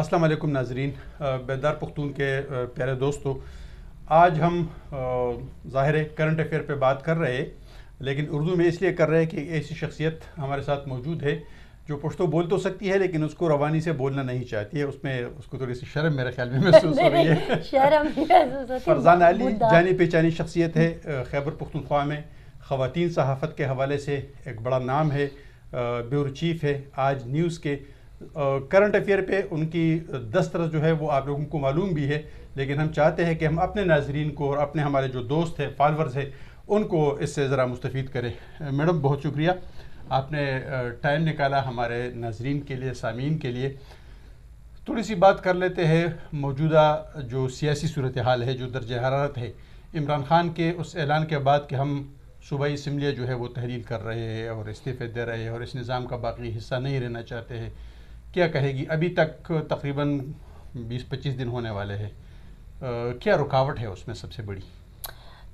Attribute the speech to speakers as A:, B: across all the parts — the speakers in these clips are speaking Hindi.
A: अस्सलाम वालेकुम नाजरीन बेदार पख्तून के प्यारे दोस्तों आज हम ज़ाहिर करंट अफेयर पे बात कर रहे हैं लेकिन उर्दू में इसलिए कर रहे हैं कि ऐसी शख्सियत हमारे साथ मौजूद है जो पश्तो बोल तो सकती है लेकिन उसको रवानी से बोलना नहीं चाहती है उसमें उसको थोड़ी सी शर्म मेरे ख्याल में महसूस हो रही है
B: शर्म फरजान अली जानी
A: पहचानी शख्सियत है खैबर पुख्तनख्वा में ख़वान सहाफ़त के हवाले से एक बड़ा नाम है ब्यूरो चीफ है आज न्यूज़ के करंट अफेयर पे उनकी दस्तरस जो है वो आप लोगों को मालूम भी है लेकिन हम चाहते हैं कि हम अपने नाजरीन को और अपने हमारे जो दोस्त हैं फॉलोअर्स हैं उनको इससे ज़रा मुस्तफ़ करें मैडम बहुत शुक्रिया आपने टाइम निकाला हमारे नाजरीन के लिए सामीन के लिए थोड़ी सी बात कर लेते हैं मौजूदा जो सियासी सूरत हाल है जो दर्ज हरारत है इमरान खान के उस ऐलान के बाद कि हम सूबाई इसम्बलियाँ जो है वो तहरीर कर रहे हैं और इस्तीफ़े दे रहे हैं और इस निज़ाम का बाकी हिस्सा नहीं रहना चाहते हैं क्या कहेगी अभी तक तकरीबन 20-25 दिन होने वाले हैं क्या रुकावट है उसमें सबसे बड़ी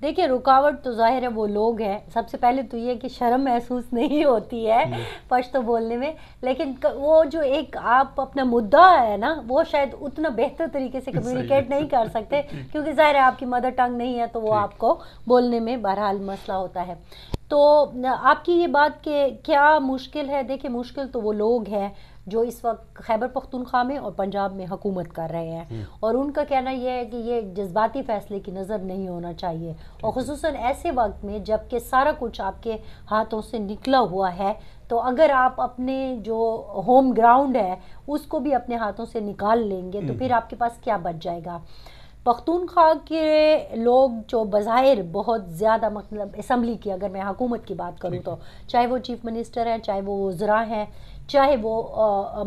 B: देखिए रुकावट तो जाहिर है वो लोग हैं सबसे पहले तो ये कि शर्म महसूस नहीं होती है पश्तो बोलने में लेकिन वो जो एक आप अपना मुद्दा है ना वो शायद उतना बेहतर तरीके से कम्युनिकेट नहीं कर सकते क्योंकि जाहिर है आपकी मदर टंग नहीं है तो वो आपको बोलने में बहरहाल मसला होता है तो आपकी ये बात कि क्या मुश्किल है देखिए मुश्किल तो वो लोग हैं जो इस वक्त खैबर पख्तूनख्वा में और पंजाब में हुकूमत कर रहे हैं हम्म। और उनका कहना यह है कि ये जज्बाती फैसले की नज़र नहीं होना चाहिए और खसूस ऐसे वक्त में जबकि सारा कुछ आपके हाथों से निकला हुआ है तो अगर आप अपने जो होम ग्राउंड है उसको भी अपने हाथों से निकाल लेंगे तो हम्म। फिर आपके पास क्या बच जाएगा पख्तूनख्वा के लोग जो बज़ाहिर बहुत ज़्यादा मतलब इसम्बली की अगर मैं हकूमत की बात करूँ तो चाहे वो चीफ़ मिनिस्टर हैं चाहे वो वज्रा हैं चाहे वो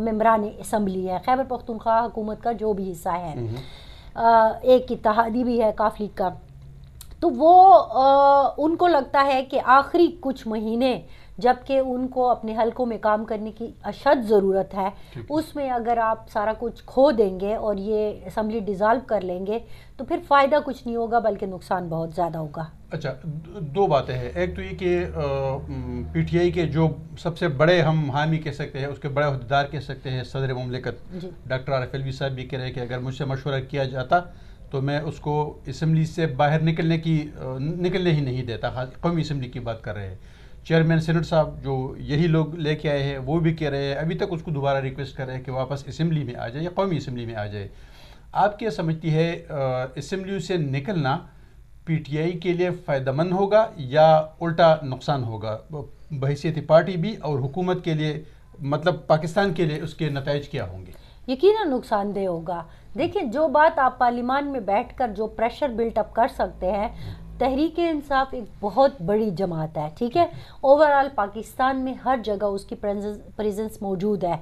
B: मम्बरान इसम्बली है खैबर पख्तूनख्वा हकूमत का जो भी हिस्सा है आ, हम्म। एक इतिहादी भी है काफ़ी का तो वो आ, उनको लगता है कि आखिरी कुछ महीने जबकि उनको अपने हलकों में काम करने की अशद ज़रूरत है उसमें अगर आप सारा कुछ खो देंगे और ये असम्बली डिज़ाल्व कर लेंगे तो फिर फ़ायदा कुछ नहीं होगा बल्कि नुकसान बहुत ज़्यादा होगा
A: अच्छा दो बातें हैं एक तो ये कि पीटीआई के जो सबसे बड़े हम हामी कह सकते हैं उसके बड़े अहदेदार कह सकते हैं सदर ममलिकत डॉक्टर आरफ अलवी साहब भी कह रहे हैं कि अगर मुझसे मशवरा किया जाता तो मैं उसको इसम्बली से बाहर निकलने की निकलने ही नहीं देता हाँ, कौमी इसम्बली की बात कर रहे हैं चेयरमैन सेनेट साहब जो यही लोग लेके आए हैं वो भी कह रहे हैं अभी तक उसको दोबारा रिक्वेस्ट कर रहे हैं कि वापस इसम्बली में आ जाए या कौमी इसम्बली में आ जाए आप क्या समझती है इसम्बली से निकलना पीटीआई के लिए फ़ायदेमंद होगा या उल्टा नुकसान होगा बहसीत पार्टी भी और हुकूमत के लिए मतलब पाकिस्तान के लिए उसके नतज क्या होंगे
B: यकीन नुकसानदेह होगा देखिए जो बात आप पार्लिमान में बैठकर जो प्रेशर अप कर सकते हैं तहरीक इंसाफ एक बहुत बड़ी जमात है ठीक है ओवरऑल पाकिस्तान में हर जगह उसकी प्रेजेंस मौजूद है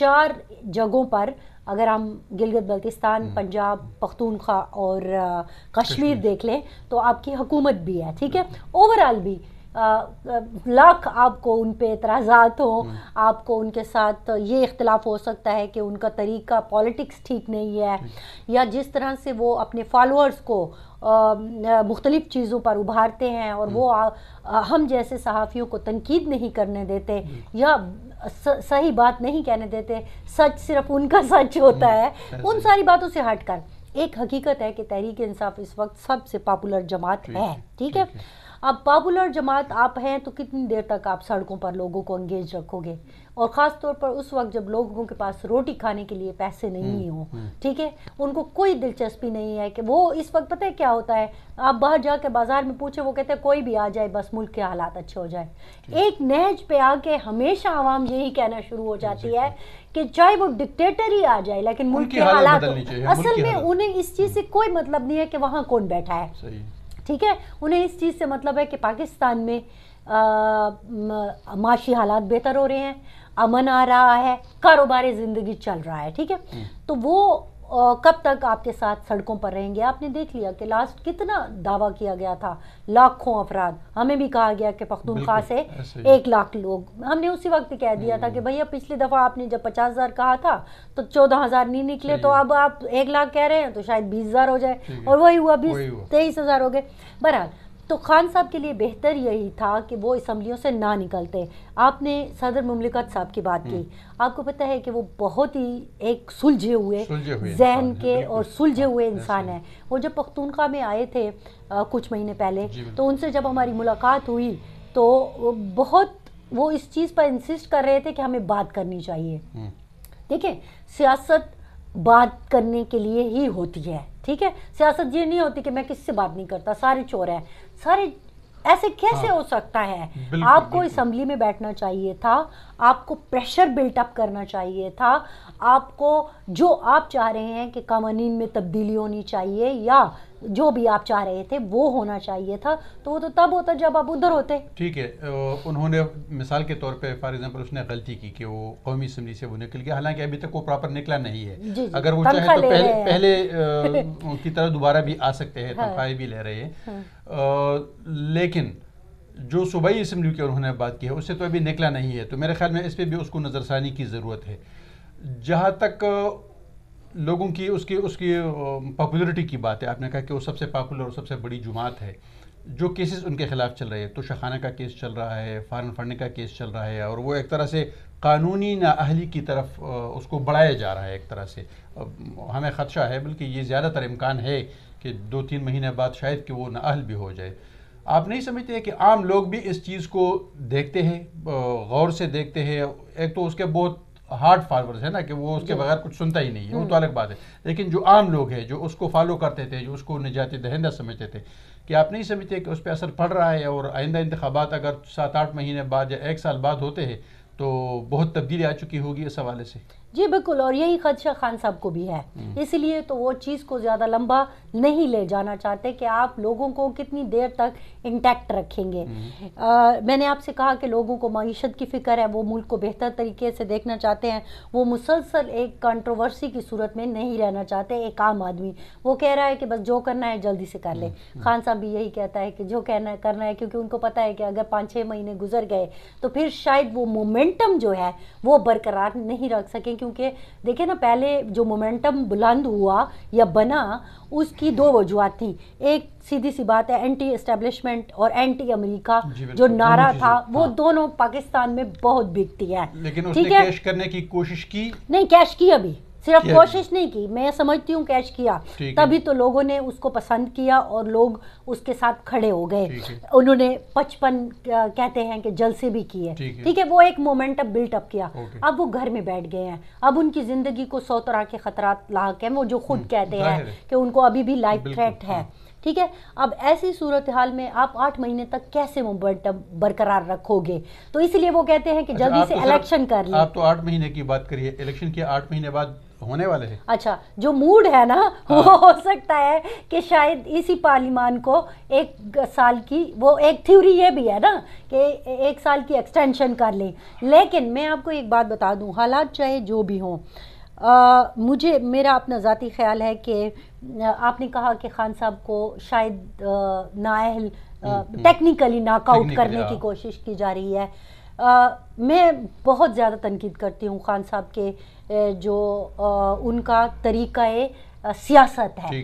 B: चार जगहों पर अगर हम गिलगित बल्तिस्तान हम्म। पंजाब पख्तूनख्वा और कश्मीर देख लें तो आपकी हुकूमत भी है ठीक है ओवरऑल भी लाख आपको उन पर एतराज़ात हों हम्म। आपको उनके साथ ये इख्तलाफ हो सकता है कि उनका तरीका पॉलिटिक्स ठीक नहीं है या जिस तरह से वो अपने फॉलोअर्स को मुख्तलिफ़ चीज़ों पर उभारते हैं और वो आ, हम्म। आ, हम जैसे सहाफ़ियों को तनकीद नहीं करने देते हम्म। या स, सही बात नहीं कहने देते सच सिर्फ उनका सच होता है उन सारी बातों से हट कर एक हकीकत है कि तहरीक इंसाफ इस वक्त सबसे पॉपुलर जमात है ठीक है आप पॉपुलर जमात आप हैं तो कितनी देर तक आप सड़कों पर लोगों को अंगेज रखोगे और ख़ास तौर पर उस वक्त जब लोगों के पास रोटी खाने के लिए पैसे नहीं हम्म, हो हम्म। ठीक है उनको कोई दिलचस्पी नहीं है कि वो इस वक्त पता है क्या होता है आप बाहर जाके बाज़ार में पूछे वो कहते हैं कोई भी आ जाए बस मुल्क के हालात अच्छे हो जाए एक नहज पे आके हमेशा आवाम यही कहना शुरू हो जाती है कि चाहे वो डिक्टेटर ही आ जाए लेकिन मुल्क के हालात असल में उन्हें इस चीज़ से हम्म। कोई मतलब नहीं है कि वहाँ कौन बैठा है ठीक है उन्हें इस चीज़ से मतलब है कि पाकिस्तान में माशी हालात बेहतर हो रहे हैं अमन आ रहा है कारोबारी ज़िंदगी चल रहा है ठीक है हम्म। तो वो कब तक आपके साथ सड़कों पर रहेंगे आपने देख लिया कि लास्ट कितना दावा किया गया था लाखों अफराद हमें भी कहा गया कि पख्तूनख्वा से एक लाख लोग हमने उसी वक्त कह दिया था कि हम्म। भैया पिछली दफ़ा आपने जब पचास हज़ार कहा था तो चौदह हज़ार नहीं निकले तो अब आप एक लाख कह रहे हैं तो शायद बीस हज़ार हो जाए और वही हुआ बीस तेईस हज़ार हो गए बहरहाल तो खान साहब के लिए बेहतर यही था कि वो इसम्बलियों से ना निकलते आपने सदर मुमलिकत साहब की बात की हम्म। आपको पता है कि वो बहुत ही एक सुलझे हुए जहन के और सुलझे हुए इंसान हैं वो जब पख्तूनखा में आए थे आ, कुछ महीने पहले तो उनसे जब हमारी मुलाकात हुई तो बहुत वो इस चीज़ पर इंसिस्ट कर रहे थे कि हमें बात करनी चाहिए हम्म। देखें सियासत बात करने के लिए ही होती है ठीक है सियासत ये नहीं होती कि मैं किससे बात नहीं करता सारे चोर हैं सारे ऐसे कैसे हाँ। हो सकता है आपको असम्बली में बैठना चाहिए था आपको प्रेशर बिल्टअप करना चाहिए था आपको जो आप चाह रहे हैं कि कवानीन में तब्दीली होनी चाहिए या जो भी आप चाह रहे थे वो होना चाहिए था तो वो तो तब होता जब आप उधर होते
A: ठीक है उन्होंने मिसाल के तौर पे फॉर एग्जांपल उसने गलती की कि वो कौमी असम्बली से वो निकल गया हालांकि अभी तक वो प्रॉपर निकला नहीं है जी जी, अगर वो चाहे तो पहले पहले आ, की तरह दोबारा भी आ सकते हैं हाँ। तनख्वाही भी ले रहे हैं हाँ। लेकिन जो सूबाई इसम्बली की उन्होंने बात की है उससे तो अभी निकला नहीं है तो मेरे ख्याल में इस पर भी उसको नज़रसानी की ज़रूरत है जहाँ तक लोगों की उसकी उसकी पॉपुलरिटी की बात है आपने कहा कि वो सबसे पॉपुलर और सबसे बड़ी जुमात है जो केसेस उनके खिलाफ चल रहे हैं तो शखाना का केस चल रहा है फ़ारन फंड का केस चल रहा है और वो एक तरह से कानूनी नाअहली की तरफ उसको बढ़ाया जा रहा है एक तरह से हमें ख़दशा है बल्कि ये ज़्यादातर इम्कान है कि दो तीन महीने बाद शायद कि वो नाअहल भी हो जाए आप नहीं समझते कि आम लोग भी इस चीज़ को देखते हैं गौर से देखते हैं एक तो उसके बहुत हार्ड फॉलोअर्स है ना कि वो उसके बगैर कुछ सुनता ही नहीं है वो हम्म। तो अलग बात है लेकिन जो आम लोग हैं जो उसको फॉलो करते थे जो उसको निजाती दहिंदा समझते थे कि आप नहीं समझते कि उस पर असर पड़ रहा है और आइंदा इंतबात अगर सात आठ महीने बाद या एक साल बाद होते हैं तो बहुत तब्दीली आ चुकी होगी इस हवाले से
B: जी बिल्कुल और यही खदशा खान साहब को भी है हम्म। इसलिए तो वो चीज़ को ज़्यादा लंबा नहीं ले जाना चाहते कि आप लोगों को कितनी देर तक इंटैक्ट रखेंगे आ, हम्म। मैंने आपसे कहा कि लोगों को मीशत की फ़िक्र है वो मुल्क को बेहतर तरीके से देखना चाहते हैं वो मुसलसल एक कंट्रोवर्सी की सूरत में नहीं रहना चाहते एक आम आदमी वो कह रहा है कि बस जो करना है जल्दी से कर ले हम्म, खान साहब भी यही कहता है कि जो कहना करना है क्योंकि उनको पता है कि अगर पाँच छः महीने गुजर गए तो फिर शायद वो मोमेंटम जो है वो बरकरार नहीं रख सकें क्योंकि देखिए ना पहले जो मोमेंटम बुलंद हुआ या बना उसकी दो वजूहत थी एक सीधी सी बात है एंटी एस्टेब्लिशमेंट और एंटी अमेरिका जो नारा था हाँ। वो दोनों पाकिस्तान में बहुत बिकती है लेकिन उसने कैश
A: करने की कोशिश की
B: नहीं कैश की अभी सिर्फ कोशिश नहीं की मैं समझती हूँ कैश किया तभी तो लोगों ने उसको पसंद किया और लोग उसके साथ खड़े हो गए उन्होंने पचपन कहते हैं कि जलसे भी किए ठीक है वो एक बिल्ट अप किया अब वो घर में बैठ गए हैं अब उनकी ज़िंदगी को सौ तरह के खतरा लाक है वो जो खुद हम्म, कहते हैं कि उनको अभी भी लाइफ थ्रेट है हम्म। ठीक है अब ऐसी सूरत हाल में आप आठ महीने तक कैसे मोमेंटम बरकरार रखोगे तो इसलिए वो कहते हैं कि अच्छा, जल्दी से इलेक्शन तो कर लें आप
A: तो आठ महीने की बात करिए इलेक्शन के आठ महीने बाद होने वाले हैं
B: अच्छा जो मूड है ना हाँ। वो हो सकता है कि शायद इसी पार्लिमान को एक साल की वो एक थ्योरी ये भी है ना कि एक साल की एक्सटेंशन कर लें लेकिन मैं आपको एक बात बता दूं हालात चाहे जो भी हों मुझे मेरा अपना ज़ाती ख्याल है कि आपने कहा कि खान साहब को शायद नाअहल टेक्निकली हम्म, नाकआउट हम्म। करने हाँ। की कोशिश की जा रही है आ, मैं बहुत ज़्यादा तनकीद करती हूँ खान साहब के जो उनका तरीक़ा सियासत है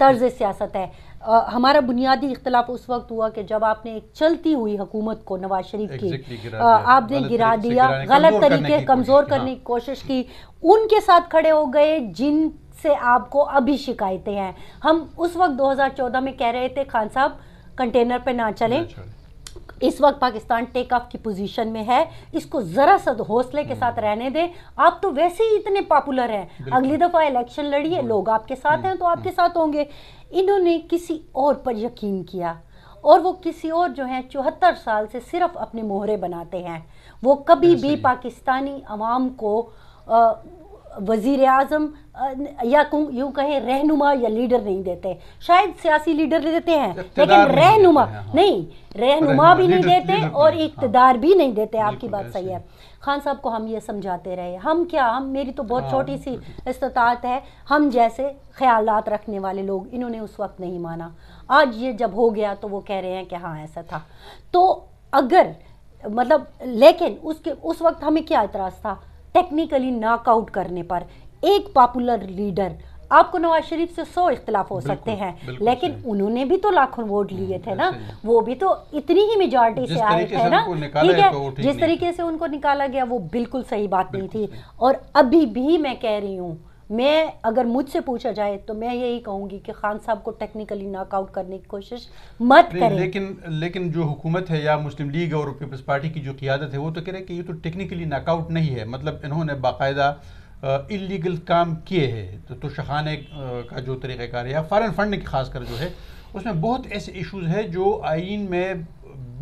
B: तर्ज सियासत है आ, हमारा बुनियादी इख्तलाफ उस वक्त हुआ कि जब आपने एक चलती हुई हुकूमत को नवाज शरीफ की आपने गिरा दिया गलत तरीके कमज़ोर करने हाँ। की कोशिश की उनके साथ खड़े हो गए जिन से आपको अभी शिकायतें हैं हम उस वक्त 2014 में कह रहे थे खान साहब कंटेनर पे ना चलें इस वक्त पाकिस्तान टेक ऑफ की पोजीशन में है इसको ज़रा सा हौसले के साथ हम्म। रहने दें आप तो वैसे ही इतने पॉपुलर हैं अगली दफ़ा इलेक्शन लड़िए हम्म। लोग आपके साथ हैं तो आपके हम्म। साथ होंगे इन्होंने किसी और पर यकीन किया और वो किसी और जो हैं चौहत्तर साल से सिर्फ अपने मोहरे बनाते हैं वो कभी भी पाकिस्तानी आवाम को आ, वज़ी अजम या यूँ कहें रहनुमा या लीडर नहीं देते शायद सियासी लीडर देते हैं लेकिन रहनुमा हाँ। नहीं रहनुमा भी नहीं देते और हाँ। इकतदार भी नहीं देते आपकी बात सही है खान साहब को हम ये समझाते रहे हम क्या हम मेरी तो बहुत हाँ, छोटी सी इस्तात है हम जैसे ख्याल रखने वाले लोग इन्होंने उस वक्त नहीं माना आज ये जब हो गया तो वो कह रहे हैं कि हाँ ऐसा था तो अगर मतलब लेकिन उसके उस वक्त हमें क्या इतराज था टेक्निकली नॉकआउट करने पर एक पॉपुलर लीडर आपको नवाज शरीफ से सौ इख्तलाफ हो सकते हैं लेकिन उन्होंने भी तो लाखों वोट हम्म, लिए थे ना वो भी तो इतनी ही मेजोरिटी से आए थे ना ठीक है तो जिस तरीके से उनको निकाला गया वो बिल्कुल सही बात नहीं थी और अभी भी मैं कह रही हूँ मैं अगर मुझसे पूछा जाए तो मैं यही कहूंगी कि खान साहब को टेक्निकली नॉकआउट करने की कोशिश मत करें
A: लेकिन लेकिन जो हुकूमत है या मुस्लिम लीग और पीपल्स पार्टी की जो क्यादत है वो तो कह रहे हैं कि ये तो टेक्निकली नॉकआउट नहीं है मतलब इन्होंने बाकायदा इलीगल काम किए हैं तो, तो शखाने का जो तरीक़ाकार या फॉरन फंड की खास कर जो है उसमें बहुत ऐसे इशूज़ है जो आइन में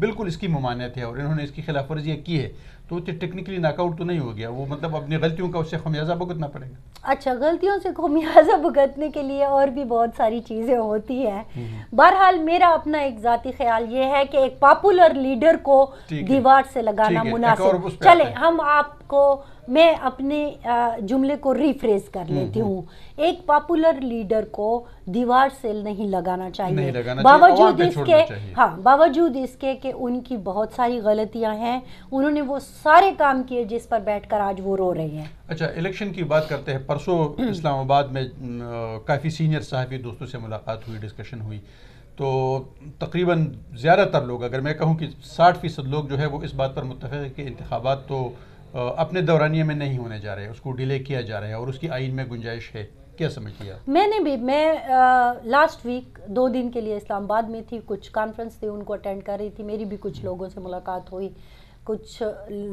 A: बिल्कुल इसकी ममानियत है और इन्होंने इसकी खिलाफ वर्जियाँ की है तो वो टेक्निकली नाकआउट तो नहीं हो गया वो मतलब अपनी गलतियों का उससे खमियाजा भुगतना पड़ेगा
B: अच्छा गलतियों से खमियाजा भुगतने के लिए और भी बहुत सारी चीज़ें होती हैं हम्म। बहरहाल मेरा अपना एक जाति ख्याल ये है कि एक पॉपुलर लीडर को दीवार से लगाना मुनासिब चले हम आपको मैं अपने जुमले को रिफ्रेज कर हम्म, लेती हम्म। हूँ एक पॉपुलर लीडर को दीवार सेल नहीं लगाना चाहिए बावजूद इसके हाँ बावजूद इसके कि उनकी बहुत सारी गलतियां हैं उन्होंने वो सारे काम किए जिस पर बैठकर आज वो रो रहे हैं
A: अच्छा इलेक्शन की बात करते हैं परसों हम्म। इस्लामाबाद में काफ़ी सीनियर साहबी दोस्तों से मुलाकात हुई डिस्कशन हुई तो तकरीबन ज़्यादातर लोग अगर मैं कहूँ कि साठ लोग जो है वो इस बात पर मुतफ़ है कि इंतबात तो अपने दौरानिए में नहीं होने जा रहे उसको डिले किया जा रहा है और उसकी आइन में गुंजाइश है क्या समझती
B: है मैंने भी मैं आ, लास्ट वीक दो दिन के लिए इस्लामाबाद में थी कुछ कॉन्फ्रेंस थी उनको अटेंड कर रही थी मेरी भी कुछ लोगों से मुलाकात हुई कुछ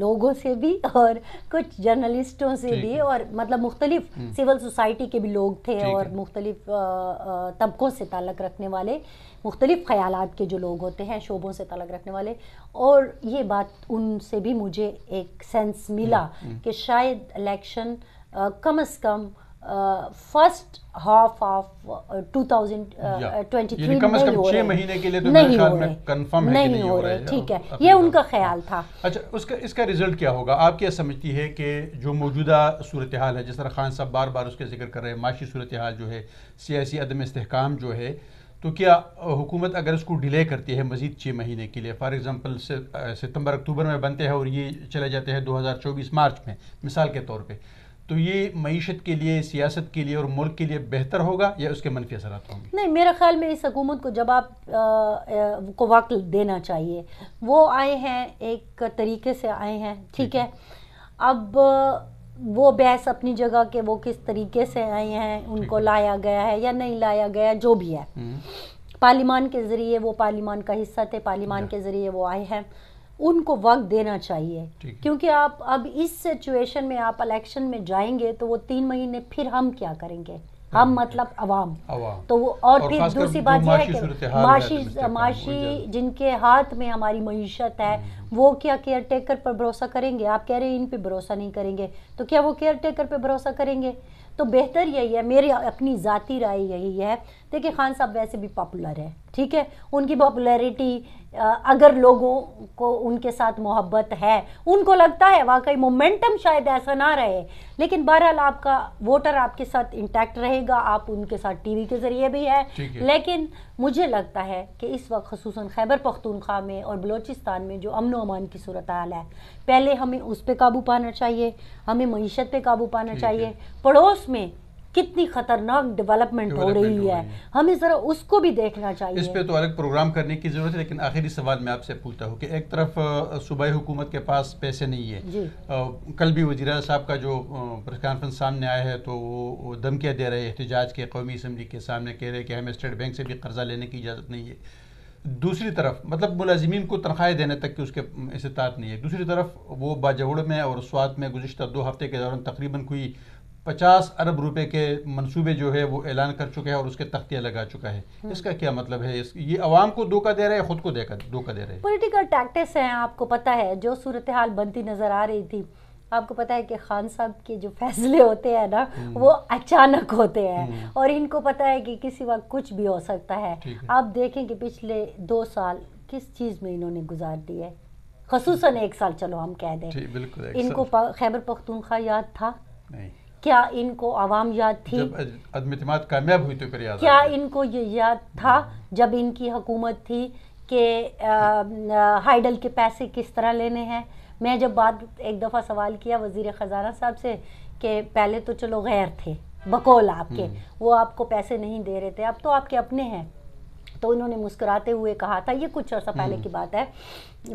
B: लोगों से भी और कुछ जर्नलिस्टों से भी और मतलब मुख्तलिफ हम्म। सिविल सोसाइटी के भी लोग थे और मुख्तलिफ तबकों से ताल्लक़ रखने वाले मुख्तलिफ ख्याल के जो लोग होते हैं शोबों से तलक रखने वाले और ये बात उनसे भी मुझे एक सेंस मिला हम्म, हम्म। कि शायद इलेक्शन कम अज़ कम फर्स्ट हाफ ऑफ टू कम ट्वेंटी कम
A: हो रहे ठीक है ये
B: उनका ख्याल था
A: अच्छा उसका इसका रिजल्ट क्या होगा आप क्या समझती है कि जो मौजूदा सूरत हाल है जिस तरह खान साहब बार बार उसके जिक्र कर रहे हैं माशी सूरत हाल जो है सियासी अदम इसकाम जो है तो क्या हुकूमत अगर उसको डिले करती है मजीद छः महीने के लिए फॉर एग्ज़ाम्पल सितंबर अक्टूबर में बनते हैं और ये चले जाते हैं 2024 मार्च में मिसाल के तौर पर तो ये मीशत के लिए सियासत के लिए और मुल्क के लिए बेहतर होगा या उसके मनफी असर होंगे
B: नहीं मेरे ख्याल में इस हकूमत को जब आप आ, को वक्त देना चाहिए वो आए हैं एक तरीके से आए हैं ठीक है अब वो बहस अपनी जगह के वो किस तरीके से आए हैं उनको लाया गया है या नहीं लाया गया जो भी है हम्म। पार्लीमान के ज़रिए वो पार्लीमान का हिस्सा थे पार्लीमान के ज़रिए वो आए हैं उनको वक्त देना चाहिए क्योंकि आप अब इस सिचुएशन में आप इलेक्शन में जाएंगे तो वो तीन महीने फिर हम क्या करेंगे हाँ, हम हाँ। मतलब अवाम तो वो और, और फिर दूसरी बात यह है कि माशी माशी जिनके हाथ में हमारी मीशत है हम्म। वो क्या केयर टेकर पर भरोसा करेंगे आप कह रहे हैं इन पे भरोसा नहीं करेंगे तो क्या वो केयर टेकर पर भरोसा करेंगे तो बेहतर यही है मेरी अपनी जाति राय यही है देखिए खान साहब वैसे भी पॉपुलर है ठीक है उनकी पॉपुलैरिटी अगर लोगों को उनके साथ मोहब्बत है उनको लगता है वाकई मोमेंटम शायद ऐसा ना रहे लेकिन बहरहाल आपका वोटर आपके साथ इंटैक्ट रहेगा आप उनके साथ टीवी के ज़रिए भी है, है लेकिन मुझे लगता है कि इस वक्त खसूस खैबर पख्तूनख्वा में और बलोचिस्तान में जो अमन अमान की सूरत हाल है पहले हमें उस पर काबू पाना चाहिए हमें मीशत पर काबू पाना चाहिए पड़ोस में कितनी खतरनाक डेवलपमेंट हो रही है हमें जरा उसको भी देखना चाहिए इस पे
A: तो अलग प्रोग्राम करने की जरूरत है लेकिन आखिरी सवाल मैं आपसे पूछता हूँ कि एक तरफ सूबाई हुकूमत के पास पैसे नहीं है
B: आ,
A: कल भी वजी साहब का जो प्रेस कॉन्फ्रेंस सामने आया है तो वो धमकियाँ दे रहे एहतजाज के कौमी असम्बली के सामने कह रहे कि हमें स्टेट बैंक से भी कर्जा लेने की इजाज़त नहीं है दूसरी तरफ मतलब मुलाजमीन को तनख्वाहें देने तक की उसके इस्तात नहीं है दूसरी तरफ वो बाजवड़ में और स्वात में गुजशत दो हफ्ते के दौरान तकरीबन कोई पचास अरब रुपए के मंसूबे जो है वो ऐलान कर चुके हैं और उसके तख्तियाँ लगा चुका है हम्म। इसका क्या मतलब है इस, ये आवाम को धोखा दे रहा है खुद को देकर धोखा दे रहा है
B: पोलिटिकल टैक्टिक्स हैं आपको पता है जो सूरत हाल बनती नज़र आ रही थी आपको पता है कि खान साहब के जो फैसले होते हैं ना हम्म। वो अचानक होते हैं हम्म। और इनको पता है कि किसी वक्त कुछ भी हो सकता है, आप देखें कि पिछले दो साल किस चीज़ में इन्होंने गुजार दी है खसूस एक साल चलो हम कह दें इनको खैबर पख्तूनखा याद था क्या इनको आवाम याद थी
A: जब कामयाब हुई तो फिर याद क्या
B: इनको ये याद था जब इनकी हुकूमत थी कि हाइडल के पैसे किस तरह लेने हैं मैं जब बात एक दफ़ा सवाल किया वजीर ख़जाना साहब से कि पहले तो चलो गैर थे बकौल आपके हम्म। वो आपको पैसे नहीं दे रहे थे अब तो आपके अपने हैं तो उन्होंने मुस्कुराते हुए कहा था ये कुछ अर्सा पहले हम्म। की बात है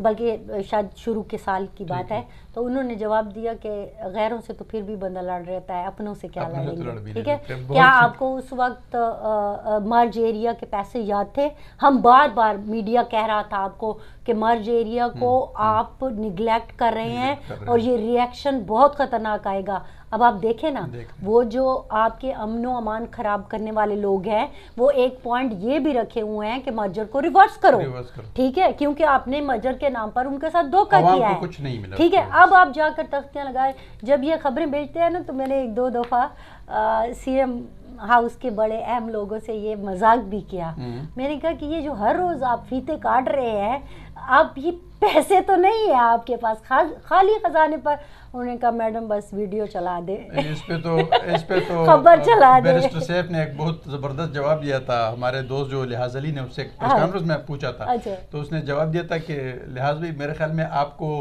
B: बल्कि शायद शुरू के साल की बात है तो उन्होंने जवाब दिया कि गैरों से तो फिर भी बंदा लड़ रहता है अपनों से क्या तो लड़ेंगे ठीक है क्या आपको उस वक्त मर्ज एरिया के पैसे याद थे हम बार बार मीडिया कह रहा था आपको कि मर्ज एरिया को हम्म, हम्म। आप निगलेक्ट कर रहे हैं और ये रिएक्शन बहुत ख़तरनाक आएगा अब आप देखें ना वो जो आपके अमनो अमान ख़राब करने वाले लोग हैं वो एक पॉइंट ये भी रखे हुए हुए हैं कि मर्जर को रिवर्स करो ठीक है क्योंकि आपने मर्जर के नाम पर उनके साथ धोखा किया है कुछ नहीं मिला ठीक है अब आप जाकर तख्तियां लगाए जब ये खबरें भेजते हैं ना तो मैंने एक दो दफ़ा सीएम हाउस के बड़े अहम लोगों से ये मजाक भी किया हम्म। मैंने कहा कि ये जो हर रोज़ आप फीते काट रहे हैं आप ये पैसे तो नहीं है आपके पास खा, खाली खजाने पर उन्होंने कहा मैडम बस वीडियो चला दे इस
A: पे तो इस पे तो खबर चला दे बैरिस्टर सैफ ने एक बहुत ज़बरदस्त जवाब दिया था हमारे दोस्त जो लिहाज अली ने उससे हाँ। कॉन्फ्रेंस में पूछा था अच्छा। तो उसने जवाब दिया था कि लिहाज भाई मेरे ख्याल में आपको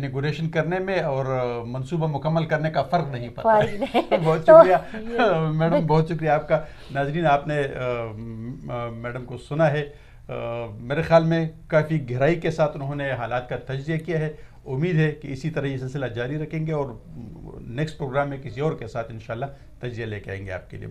A: इनिग्रेशन करने में और मंसूबा मुकम्मल करने का फ़र्क नहीं पड़ता बहुत तो शुक्रिया मैडम बहुत शुक्रिया आपका नाजरीन आपने मैडम को सुना है मेरे ख्याल में काफ़ी गहराई के साथ उन्होंने हालात का तजिया किया है उम्मीद है कि इसी तरह ये सिलसिला जारी रखेंगे और नेक्स्ट प्रोग्राम में किसी और के साथ इन तजिया लेके आएंगे आपके लिए